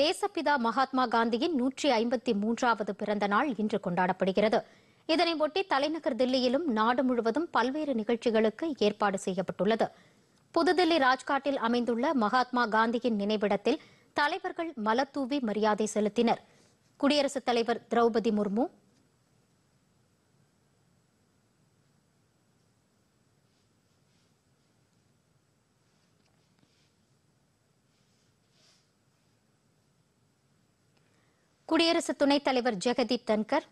தேசப்பிதா மகாத்மா காந்தியின் நூற்றி ஐம்பத்தி மூன்றாவது பிறந்த நாள் இன்று கொண்டாடப்படுகிறது இதனையொட்டி தலைநகர் தில்லியிலும் நாடு முழுவதும் பல்வேறு நிகழ்ச்சிகளுக்கு ஏற்பாடு செய்யப்பட்டுள்ளது புதுதில்லி ராஜ்காட்டில் அமைந்துள்ள மகாத்மா காந்தியின் நினைவிடத்தில் தலைவர்கள் மலத்தூவி மரியாதை செலுத்தினர் குடியரசுத் தலைவர் திரௌபதி முர்மு குடியரசு துணைத் தலைவர் ஜெகதீப் தன்கர்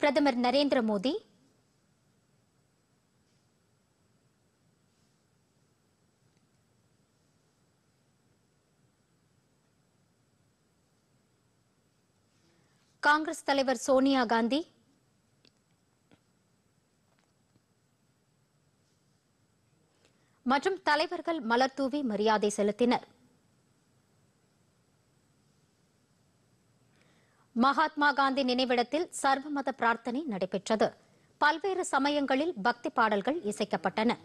பிரதமர் நரேந்திர மோடி காங்கிரஸ் தலைவர் சோனியா காந்தி மற்றும் தலைவர்கள் மலர்தூவி மரியாதை செலுத்தினர் மகாத்மா காந்தி நினைவிடத்தில் சர்வமத பிரார்த்தனை நடைபெற்றது பல்வேறு சமயங்களில் பக்தி பாடல்கள் இசைக்கப்பட்டன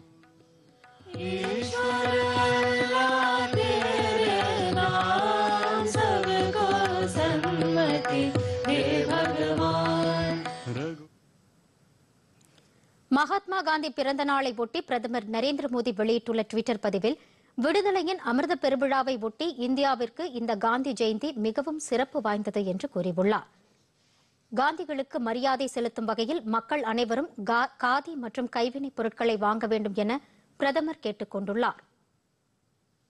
மகாத்மா காந்தி பிறந்த நாளை ஒட்டி பிரதமர் நரேந்திர மோடி வெளியிட்டுள்ள டுவிட்டர் பதிவில் விடுதலையின் அமிர்த பெருவிழாவை ஒட்டி இந்தியாவிற்கு இந்த காந்தி ஜெயந்தி மிகவும் சிறப்பு வாய்ந்தது என்று கூறியுள்ளார் காந்திகளுக்கு மரியாதை செலுத்தும் வகையில் மக்கள் அனைவரும் காதி மற்றும் கைவினைப் பொருட்களை வாங்க வேண்டும் என பிரதமர் கேட்டுக் கொண்டுள்ளாா்